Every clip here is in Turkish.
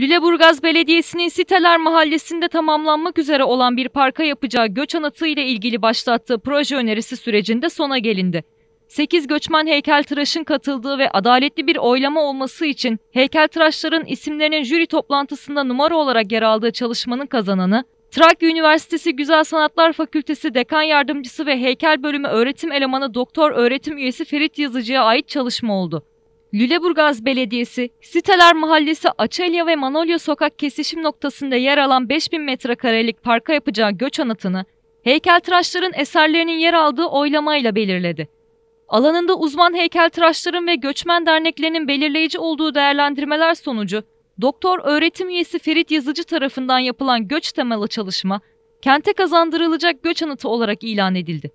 Lüleburgaz Belediyesi'nin Siteler Mahallesi'nde tamamlanmak üzere olan bir parka yapacağı göç anıtı ile ilgili başlattığı proje önerisi sürecinde sona gelindi. 8 göçmen heykeltıraşın katıldığı ve adaletli bir oylama olması için heykeltıraşların isimlerinin jüri toplantısında numara olarak yer aldığı çalışmanın kazananı, Trakya Üniversitesi Güzel Sanatlar Fakültesi Dekan Yardımcısı ve Heykel Bölümü öğretim elemanı doktor öğretim üyesi Ferit Yazıcı'ya ait çalışma oldu. Lüleburgaz Belediyesi, Siteler Mahallesi Açelya ve Manolya Sokak kesişim noktasında yer alan 5000 metrekarelik parka yapacağı göç anıtını, heykeltıraşların eserlerinin yer aldığı oylamayla belirledi. Alanında uzman heykeltıraşların ve göçmen derneklerinin belirleyici olduğu değerlendirmeler sonucu, doktor öğretim üyesi Ferit Yazıcı tarafından yapılan göç temalı çalışma, kente kazandırılacak göç anıtı olarak ilan edildi.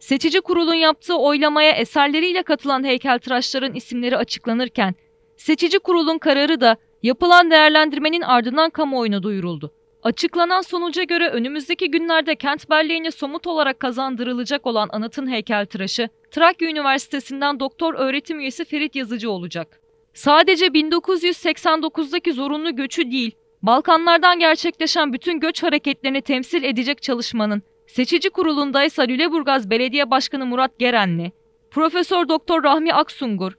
Seçici kurulun yaptığı oylamaya eserleriyle katılan heykeltıraşların isimleri açıklanırken, seçici kurulun kararı da yapılan değerlendirmenin ardından kamuoyuna duyuruldu. Açıklanan sonuca göre önümüzdeki günlerde kent belleğine somut olarak kazandırılacak olan anıtın heykeltıraşı, Trakya Üniversitesi'nden doktor öğretim üyesi Ferit Yazıcı olacak. Sadece 1989'daki zorunlu göçü değil, Balkanlardan gerçekleşen bütün göç hareketlerini temsil edecek çalışmanın Seçici Kurulunda ise Lüleburgaz Belediye Başkanı Murat Gerenli, Profesör Doktor Rahmi Aksungur,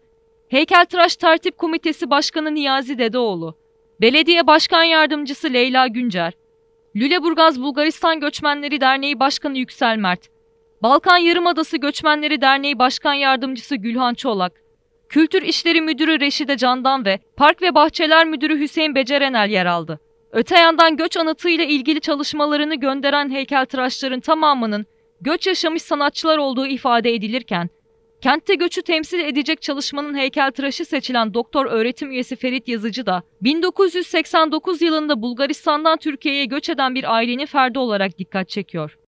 Heykeltıraş Tertip Komitesi Başkanı Niyazi Dedeoğlu, Belediye Başkan Yardımcısı Leyla Güncer, Lüleburgaz Bulgaristan Göçmenleri Derneği Başkanı Yüksel Mert, Balkan Yarımadası Göçmenleri Derneği Başkan Yardımcısı Gülhan Çolak, Kültür İşleri Müdürü Reşide Candan ve Park ve Bahçeler Müdürü Hüseyin Becerenel yer aldı. Öte yandan göç anıtıyla ilgili çalışmalarını gönderen heykeltıraşların tamamının göç yaşamış sanatçılar olduğu ifade edilirken, kentte göçü temsil edecek çalışmanın heykeltıraşı seçilen doktor öğretim üyesi Ferit Yazıcı da 1989 yılında Bulgaristan'dan Türkiye'ye göç eden bir ailenin ferdi olarak dikkat çekiyor.